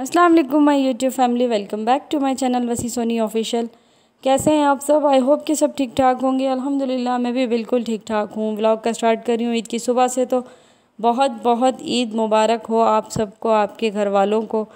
अस्सलाम वालेकुम my YouTube family welcome back to my channel Wasi Soni official कैसे हैं आप सब आई होप कि सब ठीक ठाक होंगे अल्हम्दुलिल्लाह मैं भी बिल्कुल ठीक ठाक हूँ व्लॉग का स्टार्ट कर रही हूँ ईद की सुबह से तो बहुत बहुत ईद मुबारक हो आप सबको आपके घर वालों को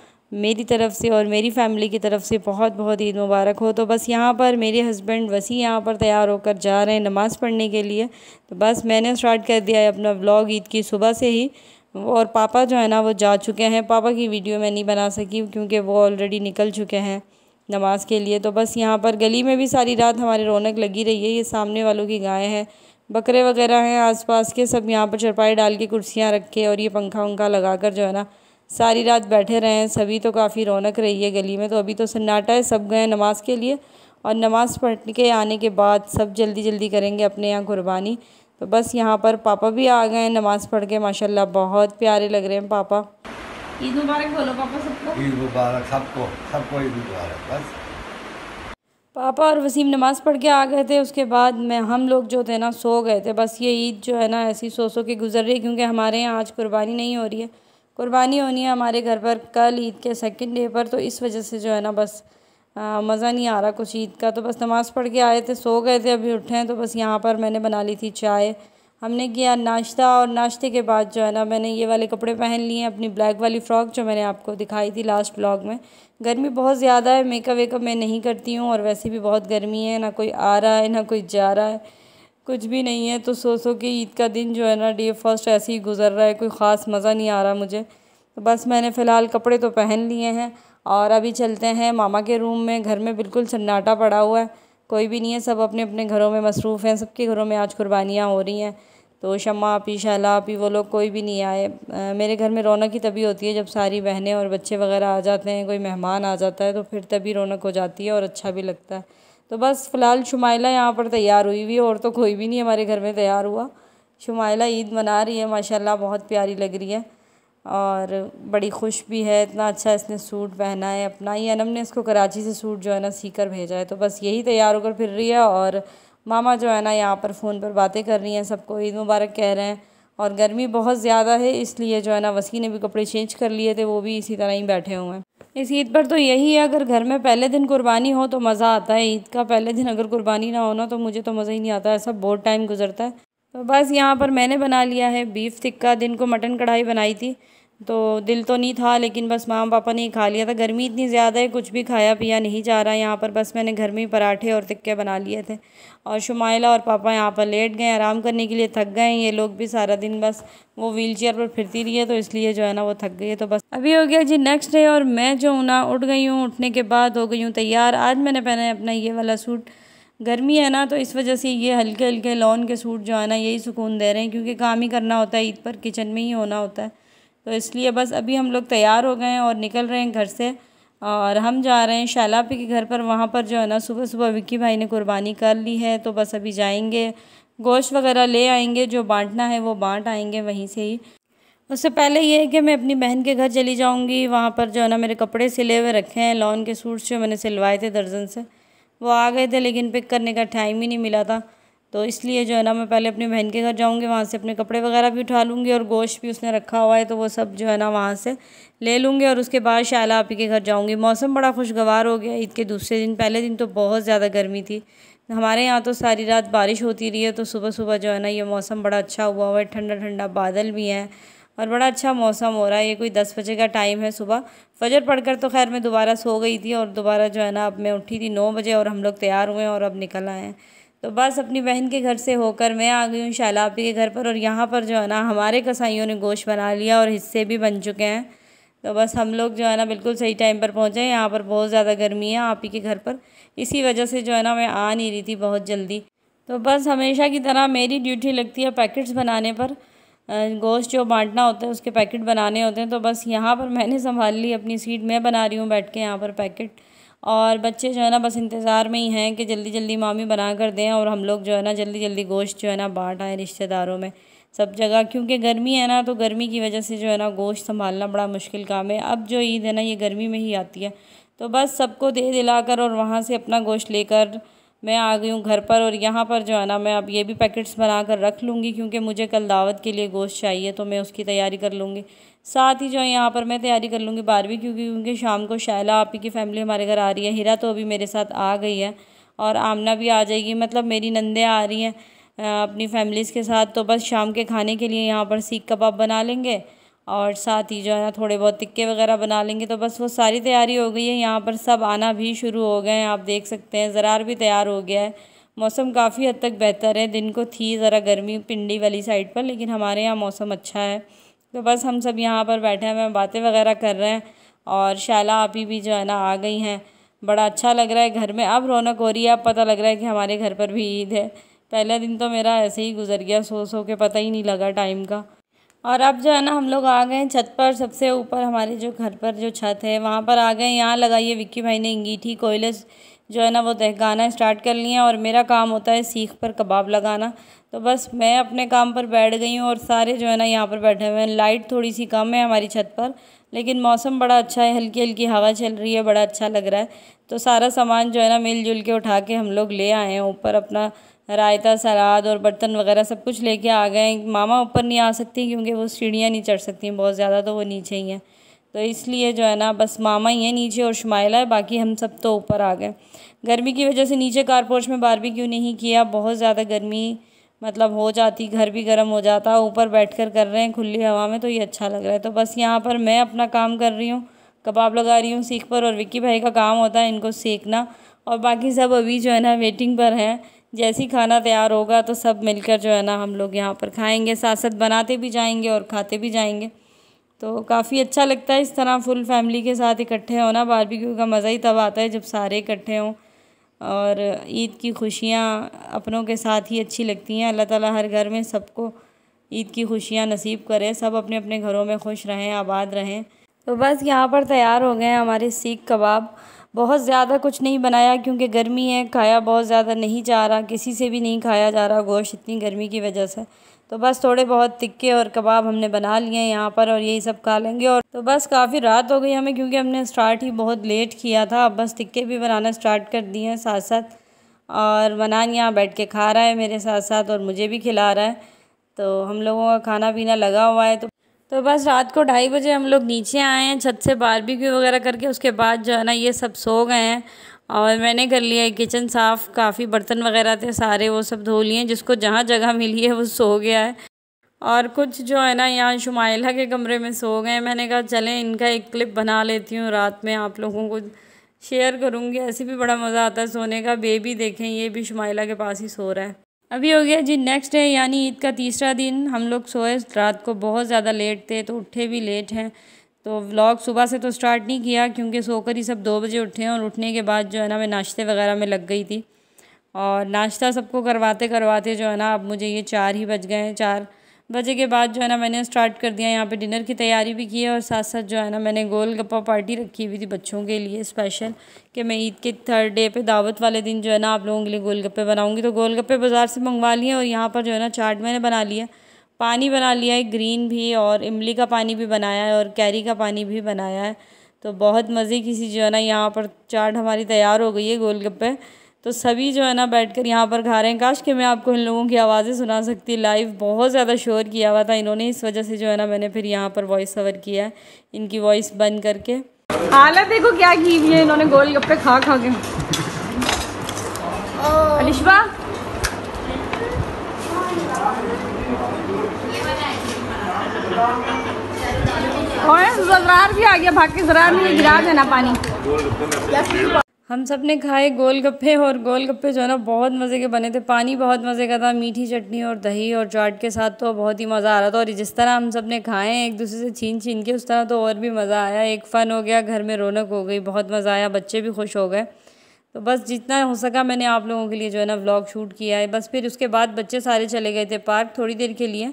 मेरी तरफ़ से और मेरी फैमिली की तरफ से बहुत बहुत ईद मुबारक हो तो बस यहाँ पर मेरे हस्बैंड वसी यहाँ पर तैयार होकर जा रहे हैं नमाज़ पढ़ने के लिए तो बस मैंने स्टार्ट कर दिया है अपना व्लॉग ईद की सुबह से ही और पापा जो है ना वो जा चुके हैं पापा की वीडियो मैं नहीं बना सकी क्योंकि वो ऑलरेडी निकल चुके हैं नमाज़ के लिए तो बस यहाँ पर गली में भी सारी रात हमारी रौनक लगी रही है ये सामने वालों की गायें हैं बकरे वगैरह हैं आसपास के सब यहाँ पर चरपाई डाल के कुर्सियाँ रख के और ये पंखा वंखा लगा कर जो है ना सारी रात बैठे रहे हैं सभी तो काफ़ी रौनक रही है गली में तो अभी तो सन्नाटा है सब गए नमाज के लिए और नमाज़ पढ़ के आने के बाद सब जल्दी जल्दी करेंगे अपने यहाँ कुर्बानी तो बस यहाँ पर पापा भी आ गए हैं नमाज़ पढ़ के माशाल्लाह बहुत प्यारे लग रहे हैं पापा ईद मुबारक बोलो पापा सबको ईद मुबारक सबको सबको ईद मुबारक बस पापा और वसीम नमाज़ पढ़ के आ गए थे उसके बाद मैं हम लोग जो थे ना सो गए थे बस ये ईद जो है ना ऐसी सो सो के गुजर रही है क्योंकि हमारे यहाँ आज कुर्बानी नहीं हो रही है कुर्बानी होनी है हमारे घर पर कल ईद के सेकंड डे पर तो इस वजह से जो है ना बस हाँ, मज़ा नहीं आ रहा कुछ ईद का तो बस नमाज़ पढ़ के आए थे सो गए थे अभी उठे हैं तो बस यहाँ पर मैंने बना ली थी चाय हमने किया नाश्ता और नाश्ते के बाद जो है ना मैंने ये वाले कपड़े पहन लिए हैं अपनी ब्लैक वाली फ़्रॉक जो मैंने आपको दिखाई थी लास्ट ब्लॉग में गर्मी बहुत ज़्यादा है मेकअप वेकअप मैं नहीं करती हूँ और वैसे भी बहुत गर्मी है ना कोई आ रहा है ना कोई जा रहा है कुछ भी नहीं है तो सो सो के ईद का दिन जो है ना डे फर्स्ट ऐसे ही गुजर रहा है कोई ख़ास मज़ा नहीं आ रहा मुझे तो बस मैंने फ़िलहाल कपड़े तो पहन लिए हैं और अभी चलते हैं मामा के रूम में घर में बिल्कुल सन्नाटा पड़ा हुआ है कोई भी नहीं है सब अपने अपने घरों में मसरूफ़ हैं सबके घरों में आज कुर्बानियाँ हो रही हैं तो शमा आपी शाला आपी वो लोग कोई भी नहीं आए आ, मेरे घर में रौनक ही तभी होती है जब सारी बहनें और बच्चे वगैरह आ जाते हैं कोई मेहमान आ जाता है तो फिर तभी रौनक हो जाती है और अच्छा भी लगता है तो बस फ़िलहाल शुमाइला यहाँ पर तैयार हुई हुई और तो कोई भी नहीं हमारे घर में तैयार हुआ शुमाइला ईद मना रही है माशाला बहुत प्यारी लग रही है और बड़ी खुश भी है इतना अच्छा इसने सूट पहना है अपना ही अनम ने इसको कराची से सूट जो है ना सीख कर भेजा है तो बस यही तैयार होकर फिर रही है और मामा जो है ना यहाँ पर फ़ोन पर बातें कर रही हैं सबको ईद मुबारक कह रहे हैं और गर्मी बहुत ज़्यादा है इसलिए जो है ना वसी ने भी कपड़े चेंज कर लिए थे वो भी इसी तरह ही बैठे हुए हैं इस ईद पर तो यही है अगर घर में पहले दिन कुर्बानी हो तो मज़ा आता है ईद का पहले दिन अगर कुर्बानी ना होना तो मुझे तो मज़ा ही नहीं आता ऐसा बहुत टाइम गुजरता है तो बस यहाँ पर मैंने बना लिया है बीफ टिक्का दिन को मटन कढ़ाई बनाई थी तो दिल तो नहीं था लेकिन बस मामा पापा ने खा लिया था गर्मी इतनी ज़्यादा है कुछ भी खाया पिया नहीं जा रहा यहाँ पर बस मैंने घर में ही पराठे और टिक्के बना लिए थे और शुमाइला और पापा यहाँ पर लेट गए आराम करने के लिए थक गए ये लोग भी सारा दिन बस वो व्हील चेयर पर फिरती रही है तो इसलिए जो है ना वो थक गई है तो बस अभी हो गया जी नेक्स्ट डे और मैं जो ना उठ गई हूँ उठने के बाद हो गई हूँ तैयार आज मैंने पहना है अपना ये वाला सूट गर्मी है ना तो इस वजह से ये हल्के हल्के लॉन के सूट जो है ना यही सुकून दे रहे हैं क्योंकि काम ही करना होता है ईद पर किचन में ही होना होता है तो इसलिए बस अभी हम लोग तैयार हो गए हैं और निकल रहे हैं घर से और हम जा रहे हैं शालापी के घर पर वहाँ पर जो है ना सुबह सुबह विक्की भाई ने कुर्बानी कर ली है तो बस अभी जाएंगे गोश्त वगैरह ले आएंगे जो बांटना है वो बांट आएंगे वहीं से ही उससे पहले ये है कि मैं अपनी बहन के घर चली जाऊँगी वहाँ पर जो है ना मेरे कपड़े सिले हुए रखे हैं लॉन के सूट्स जो मैंने सिलवाए थे दर्जन से वो आ गए थे लेकिन पिक करने का टाइम ही नहीं मिला था तो इसलिए जो है ना मैं पहले अपनी बहन के घर जाऊँगी वहाँ से अपने कपड़े वगैरह भी उठा लूँगी और गोश्त भी उसने रखा हुआ है तो वो सब जो है ना वहाँ से ले लूँगी और उसके बाद शाला आप ही के घर जाऊँगी मौसम बड़ा खुशगवार हो गया ईद के दूसरे दिन पहले दिन तो बहुत ज़्यादा गर्मी थी हमारे यहाँ तो सारी रात बारिश होती रही है तो सुबह सुबह जो है ना ये मौसम बड़ा अच्छा हुआ हुआ है ठंडा ठंडा बादल भी हैं और बड़ा अच्छा मौसम हो रहा है ये कोई दस बजे का टाइम है सुबह फजर पढ़कर तो खैर मैं दोबारा सो गई थी और दोबारा जो है ना अब मैं उठी थी नौ बजे और हम लोग तैयार हुए और अब निकल आए हैं तो बस अपनी बहन के घर से होकर मैं आ गई हूँ शाला के घर पर और यहाँ पर जो है ना हमारे कसाईयों ने गोश्त बना लिया और हिस्से भी बन चुके हैं तो बस हम लोग जो है ना बिल्कुल सही टाइम पर पहुँचे यहाँ पर बहुत ज़्यादा गर्मी है आप ही के घर पर इसी वजह से जो है ना मैं आ नहीं रही थी बहुत जल्दी तो बस हमेशा की तरह मेरी ड्यूटी लगती है पैकेट्स बनाने पर गोश्त जो बांटना होता है उसके पैकेट बनाने होते हैं तो बस यहाँ पर मैंने संभाल ली अपनी सीट मैं बना रही हूँ बैठ के यहाँ पर पैकेट और बच्चे जो है ना बस इंतज़ार में ही हैं कि जल्दी जल्दी मामी बना कर दें और हम लोग जो है ना जल्दी जल्दी गोश्त जो है ना बाँट आएँ रिश्तेदारों में सब जगह क्योंकि गर्मी है ना तो गर्मी की वजह से जो है ना गोश्त संभालना बड़ा मुश्किल काम है अब जो ईद है ना ये गर्मी में ही आती है तो बस सबको दे दिलाकर और वहाँ से अपना गोश्त लेकर मैं आ गई हूँ घर पर और यहाँ पर जो है ना मैं अब ये भी पैकेट्स बना कर रख लूँगी क्योंकि मुझे कल दावत के लिए गोश्त चाहिए तो मैं उसकी तैयारी कर लूँगी साथ ही जो है यहाँ पर मैं तैयारी कर लूँगी बारहवीं क्योंकि क्योंकि शाम को आप ही की फ़ैमिली हमारे घर आ रही है हीरा तो अभी मेरे साथ आ गई है और आमना भी आ जाएगी मतलब मेरी नंदे आ रही हैं अपनी फैमिलीज़ के साथ तो बस शाम के खाने के लिए यहाँ पर सीख कबाब बना लेंगे और साथ ही जो है ना थोड़े बहुत टिक्के वगैरह बना लेंगे तो बस वो सारी तैयारी हो गई है यहाँ पर सब आना भी शुरू हो गए हैं आप देख सकते हैं ज़रार भी तैयार हो गया है मौसम काफ़ी हद तक बेहतर है दिन को थी ज़रा गर्मी पिंडी वाली साइड पर लेकिन हमारे यहाँ मौसम अच्छा है तो बस हम सब यहाँ पर बैठे हैं बातें वगैरह कर रहे हैं और शाला ही भी जो है ना आ गई हैं बड़ा अच्छा लग रहा है घर में अब रौनक हो रही है अब पता लग रहा है कि हमारे घर पर भी ईद है पहला दिन तो मेरा ऐसे ही गुजर गया सो सो के पता ही नहीं लगा टाइम का और अब जो है ना हम लोग आ गए हैं छत पर सबसे ऊपर हमारे जो घर पर जो छत है वहाँ पर आ गए यहाँ लगाई है विक्की भाई ने अंगीठी कोयले जो है ना वो दहकाना स्टार्ट कर लिए और मेरा काम होता है सीख पर कबाब लगाना तो बस मैं अपने काम पर बैठ गई हूँ और सारे जो है ना यहाँ पर बैठे हुए हैं लाइट थोड़ी सी कम है हमारी छत पर लेकिन मौसम बड़ा अच्छा है हल्की हल्की हवा चल रही है बड़ा अच्छा लग रहा है तो सारा सामान जो है ना मिलजुल के उठा के हम लोग ले आए हैं ऊपर अपना रायता सलाद और बर्तन वगैरह सब कुछ लेके आ गए मामा ऊपर नहीं आ सकती क्योंकि वो सीढ़ियाँ नहीं चढ़ सकती हैं बहुत ज़्यादा तो वो नीचे ही हैं तो इसलिए जो है ना बस मामा ही हैं नीचे और शुमाइला है बाकी हम सब तो ऊपर आ गए गर्मी की वजह से नीचे कारपोर्च में बारबेक्यू नहीं किया बहुत ज़्यादा गर्मी मतलब हो जाती घर भी गर्म हो जाता ऊपर बैठ कर कर रहे हैं खुली हवा में तो ये अच्छा लग रहा है तो बस यहाँ पर मैं अपना काम कर रही हूँ कबाब लगा रही हूँ सीख पर और विक्की भाई का काम होता है इनको सेकना और बाकी सब अभी जो है ना वेटिंग पर हैं जैसे ही खाना तैयार होगा तो सब मिलकर जो है ना हम लोग यहाँ पर खाएंगे साथ साथ बनाते भी जाएंगे और खाते भी जाएंगे तो काफ़ी अच्छा लगता है इस तरह फुल फैमिली के साथ इकट्ठे होना बारबेक्यू का मज़ा ही तब आता है जब सारे इकट्ठे हों और ईद की खुशियाँ अपनों के साथ ही अच्छी लगती हैं अल्लाह ताला हर घर में सबको ईद की खुशियाँ नसीब करें सब अपने अपने घरों में खुश रहें आबाद रहें तो बस यहाँ पर तैयार हो गए हमारे सीख कबाब बहुत ज़्यादा कुछ नहीं बनाया क्योंकि गर्मी है खाया बहुत ज़्यादा नहीं जा रहा किसी से भी नहीं खाया जा रहा गोश्त इतनी गर्मी की वजह से तो बस थोड़े बहुत टिक्के और कबाब हमने बना लिए हैं यहाँ पर और यही सब खा लेंगे और तो बस काफ़ी रात हो गई हमें क्योंकि हमने स्टार्ट ही बहुत लेट किया था अब बस टिक्के भी बनाना स्टार्ट कर दिए हैं साथ साथ और मनान यहाँ बैठ के खा रहा है मेरे साथ साथ और मुझे भी खिला रहा है तो हम लोगों का खाना पीना लगा हुआ है तो तो बस रात को ढाई बजे हम लोग नीचे आए हैं छत से बारबेक्यू वगैरह करके उसके बाद जो है ना ये सब सो गए हैं और मैंने कर लिया है किचन साफ़ काफ़ी बर्तन वगैरह थे सारे वो सब धो लिए जिसको जहाँ जगह मिली है वो सो गया है और कुछ जो है ना यहाँ शुमाइला के कमरे में सो गए मैंने कहा चलें इनका एक क्लिप बना लेती हूँ रात में आप लोगों को शेयर करूँगी ऐसे भी बड़ा मज़ा आता है सोने का बेबी देखें ये भी शुमाइला के पास ही सो रहा है अभी हो गया जी नेक्स्ट है यानी ईद का तीसरा दिन हम लोग सोए रात को बहुत ज़्यादा लेट थे तो उठे भी लेट हैं तो व्लॉग सुबह से तो स्टार्ट नहीं किया क्योंकि सोकर ही सब दो बजे उठे हैं और उठने के बाद जो है ना मैं नाश्ते वगैरह में लग गई थी और नाश्ता सबको करवाते करवाते जो है ना अब मुझे ये चार ही बज गए हैं चार बजे के बाद जो है ना मैंने स्टार्ट कर दिया यहाँ पे डिनर की तैयारी भी की है और साथ साथ जो है ना मैंने गोल गप्पा पार्टी रखी हुई थी बच्चों के लिए स्पेशल कि मैं ईद के थर्ड डे पे दावत वाले दिन जो है ना आप लोगों के लिए गोल गप्पे बनाऊँगी तो गोल गप्पे बाज़ार से मंगवा लिए और यहाँ पर जो है ना चाट मैंने बना लिया पानी बना लिया है ग्रीन भी और इमली का पानी भी बनाया है और कैरी का पानी भी बनाया है तो बहुत मज़े की सी जो है ना यहाँ पर चाट हमारी तैयार हो गई है गोल गप्पे तो सभी जो है ना बैठ कर यहाँ पर खा रहे हैं काश कि मैं आपको इन लोगों की आवाज़ें सुना सकती लाइव बहुत ज़्यादा शोर किया हुआ था इन्होंने इस वजह से जो है ना मैंने फिर यहाँ पर वॉइस ओवर किया है इनकी वॉइस बंद करके हालत देखो क्या की हुई है इन्होंने गप्पे खा खा के अलिशबा और जरार भी आ गया भाग के जरार में गिरा देना पानी हम सब ने खाए गोल गप्पे और गोल गप्पे जो है ना बहुत मज़े के बने थे पानी बहुत मज़े का था मीठी चटनी और दही और चाट के साथ तो बहुत ही मज़ा आ रहा था और जिस तरह हम सब ने खाए एक दूसरे से छीन छीन के उस तरह तो और भी मज़ा आया एक फ़न हो गया घर में रौनक हो गई बहुत मज़ा आया बच्चे भी खुश हो गए तो बस जितना हो सका मैंने आप लोगों के लिए जो है ना व्लॉग शूट किया है बस फिर उसके बाद बच्चे सारे चले गए थे पार्क थोड़ी देर के लिए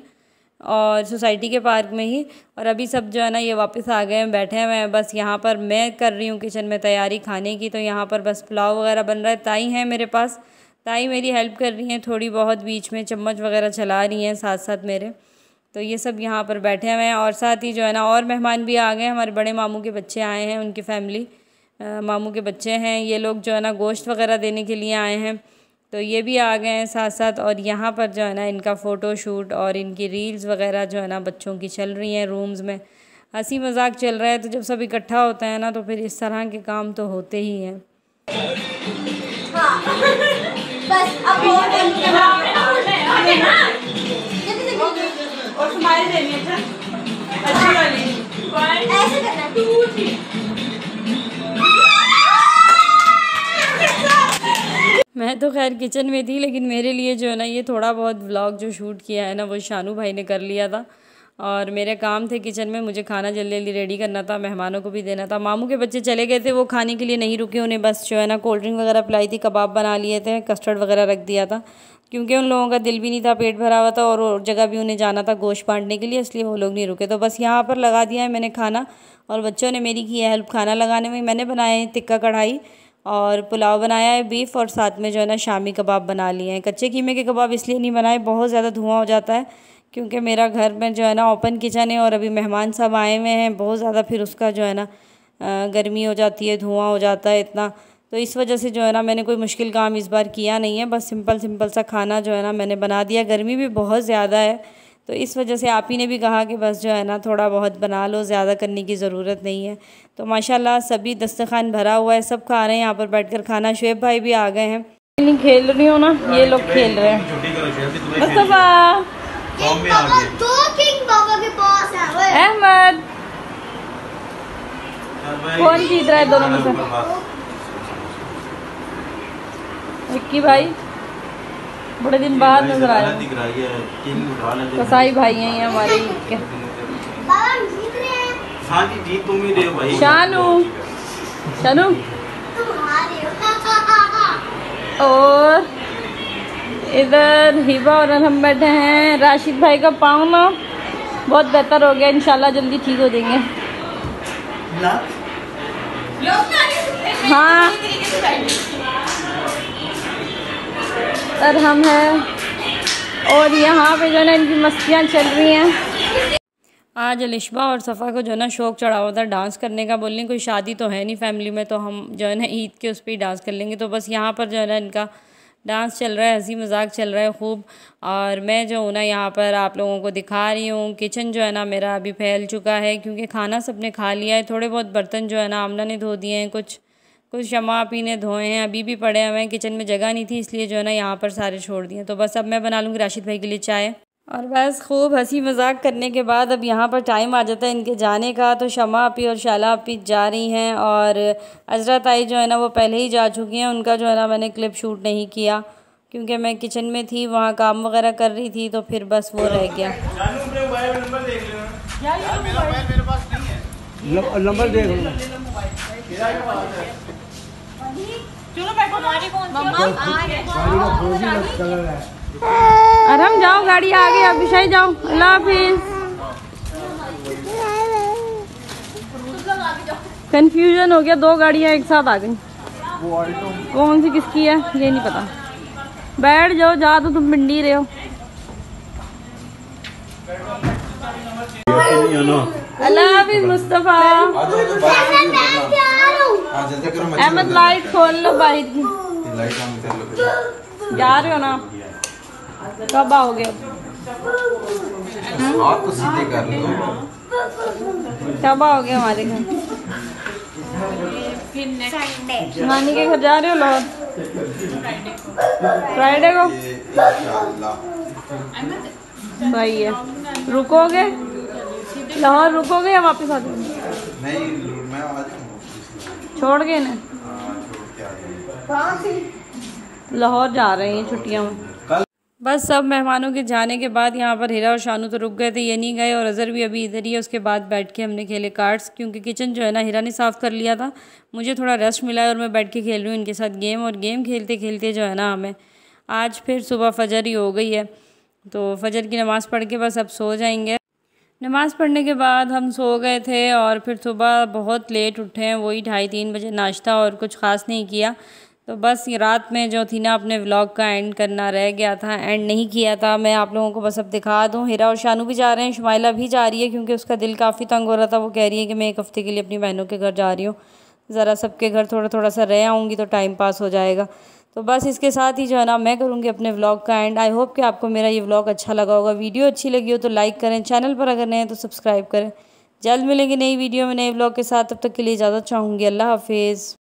और सोसाइटी के पार्क में ही और अभी सब जो है ना ये वापस आ गए हैं बैठे हुए हैं बस यहाँ पर मैं कर रही हूँ किचन में तैयारी खाने की तो यहाँ पर बस पुलाव वगैरह बन रहा है ताई हैं मेरे पास ताई मेरी हेल्प कर रही हैं थोड़ी बहुत बीच में चम्मच वगैरह चला रही हैं साथ साथ मेरे तो ये सब यहाँ पर बैठे हुए हैं और साथ ही जो है ना और मेहमान भी आ गए हमारे बड़े मामू के बच्चे आए हैं उनकी फैमिली मामू के बच्चे हैं ये लोग जो है ना गोश्त वगैरह देने के लिए आए हैं तो ये भी आ गए हैं साथ साथ और यहाँ पर जो है ना इनका फ़ोटो शूट और इनकी रील्स वगैरह जो है ना बच्चों की चल रही हैं रूम्स में हंसी मजाक चल रहा है तो जब सब इकट्ठा होता है ना तो फिर इस तरह के काम तो होते ही हैं हाँ। मैं तो खैर किचन में थी लेकिन मेरे लिए जो है ना ये थोड़ा बहुत व्लॉग जो शूट किया है ना वो शानू भाई ने कर लिया था और मेरे काम थे किचन में मुझे खाना जल्दी जल्दी रेडी करना था मेहमानों को भी देना था मामू के बच्चे चले गए थे वो खाने के लिए नहीं रुके उन्हें बस जो है ना कोल्ड ड्रिंक वगैरह पिलाई थी कबाब बना लिए थे कस्टर्ड वगैरह रख दिया था क्योंकि उन लोगों का दिल भी नहीं था पेट भरा हुआ था और, और जगह भी उन्हें जाना था गोश्त बांटने के लिए इसलिए वो लोग नहीं रुके तो बस यहाँ पर लगा दिया है मैंने खाना और बच्चों ने मेरी की हेल्प खाना लगाने में मैंने बनाए टिक्का कढ़ाई और पुलाव बनाया है बीफ़ और साथ में जो है ना शामी कबाब बना लिए हैं कच्चे कीमे के कबाब इसलिए नहीं बनाए बहुत ज़्यादा धुआं हो जाता है क्योंकि मेरा घर में जो है ना ओपन किचन है और अभी मेहमान सब आए हुए हैं बहुत ज़्यादा फिर उसका जो है ना गर्मी हो जाती है धुआँ हो जाता है इतना तो इस वजह से जो है ना मैंने कोई मुश्किल काम इस बार किया नहीं है बस सिंपल सिंपल सा खाना जो है ना मैंने बना दिया गर्मी भी बहुत ज़्यादा है तो इस वजह से आप ही ने भी कहा कि बस जो है ना थोड़ा बहुत बना लो ज़्यादा करने की ज़रूरत नहीं है तो माशाल्लाह सभी दस्तखान भरा हुआ है सब खा रहे हैं यहाँ पर बैठकर खाना शुएब भाई भी आ गए हैं खेल रही हो ना ये लोग खेल रहे हैं अहमद कौन जीत रहा है दोनों में से विक्की भाई बड़े दिन बाद नजर आए कसाई भाई हैं हमारे शानू शानू और इधर हिबा और अलहम बैठे हैं राशिद भाई का पाँव ना बहुत बेहतर हो गया इंशाल्लाह जल्दी ठीक हो जाएंगे हाँ, हाँ। और हम हैं और यहाँ पे जो है ना इनकी मस्तियाँ चल रही हैं आज अलिशबा और सफ़ा को जो है ना शौक़ चढ़ा हुआ था डांस करने का बोलने कोई शादी तो है नहीं फैमिली में तो हम जो है ना ईद के उस पर ही डांस कर लेंगे तो बस यहाँ पर जो है ना इनका डांस चल रहा है हंसी मजाक चल रहा है खूब और मैं जो हूँ ना यहाँ पर आप लोगों को दिखा रही हूँ किचन जो है ना मेरा अभी फैल चुका है क्योंकि खाना सबने खा लिया है थोड़े बहुत बर्तन जो है ना आमना ने धो दिए हैं कुछ कुछ शमा पीने धोए हैं अभी भी पड़े हुए हैं किचन में जगह नहीं थी इसलिए जो है ना यहाँ पर सारे छोड़ दिए तो बस अब मैं बना लूँगी राशिद भाई के लिए चाय और बस खूब हंसी मजाक करने के बाद अब यहाँ पर टाइम आ जाता है इनके जाने का तो शमा अपी और शाला अपी जा रही हैं और अजरत आई जो है ना वो पहले ही जा चुकी हैं उनका जो है ना मैंने क्लिप शूट नहीं किया क्योंकि मैं किचन में थी वहाँ काम वगैरह कर रही थी तो फिर बस वो रह गया नंबर देख लो आराम जाओ गाड़ी आ गई अभिषेक जाओ अल्लाह हाफिज कंफ्यूजन हो गया दो गाड़ियाँ एक साथ आ गई कौन सी किसकी है ये नहीं पता बैठ जाओ जा तो तुम पिंडी रहे हो तो अल्लाह हाफिज मुस्तफ़ा हाँ, अहमद लाइट खोल लो भाई लाइट ऑन कर लो जा रहे हो ना कब आओगे हाँ? आप तो सीधे कर लो कब आओगे हमारे घर नानी के घर जा रहे हो लो फ्राइडे को सही है रुकोगे लाहौर रुकोगे या वापस आ जाओगे नहीं मैं आज छोड़ गए ना लाहौर जा रहे हैं छुट्टियाँ में बस सब मेहमानों के जाने के बाद यहाँ पर हीरा और शानू तो रुक गए थे ये नहीं गए और अज़र भी अभी इधर ही है उसके बाद बैठ के हमने खेले कार्ड्स क्योंकि किचन जो है ना हीरा ने साफ़ कर लिया था मुझे थोड़ा रेस्ट मिला है और मैं बैठ के खेल रही हूँ इनके साथ गेम और गेम खेलते खेलते जो है ना हमें आज फिर सुबह फजर ही हो गई है तो फजर की नमाज़ पढ़ के बस अब सो जाएंगे नमाज़ पढ़ने के बाद हम सो गए थे और फिर सुबह बहुत लेट उठे हैं वही ढाई तीन बजे नाश्ता और कुछ ख़ास नहीं किया तो बस रात में जो थी ना अपने व्लॉग का एंड करना रह गया था एंड नहीं किया था मैं आप लोगों को बस अब दिखा दूँ हीरा और शानू भी जा रहे हैं शुमाइला भी जा रही है क्योंकि उसका दिल काफ़ी तंग हो रहा था वो कह रही है कि मैं एक हफ़्ते के लिए अपनी बहनों के घर जा रही हूँ ज़रा सबके घर थोड़ा थोड़ा सा रह आऊँगी तो टाइम पास हो जाएगा तो बस इसके साथ ही जो है ना मैं करूँगी अपने व्लॉग का एंड आई होप कि आपको मेरा ये व्लॉग अच्छा लगा होगा वीडियो अच्छी लगी हो तो लाइक करें चैनल पर अगर नए हैं तो सब्सक्राइब करें जल्द मिलेंगे नई वीडियो में नए व्लॉग के साथ तब तक के लिए इजाज़त चाहूँगी अल्लाह हाफिज़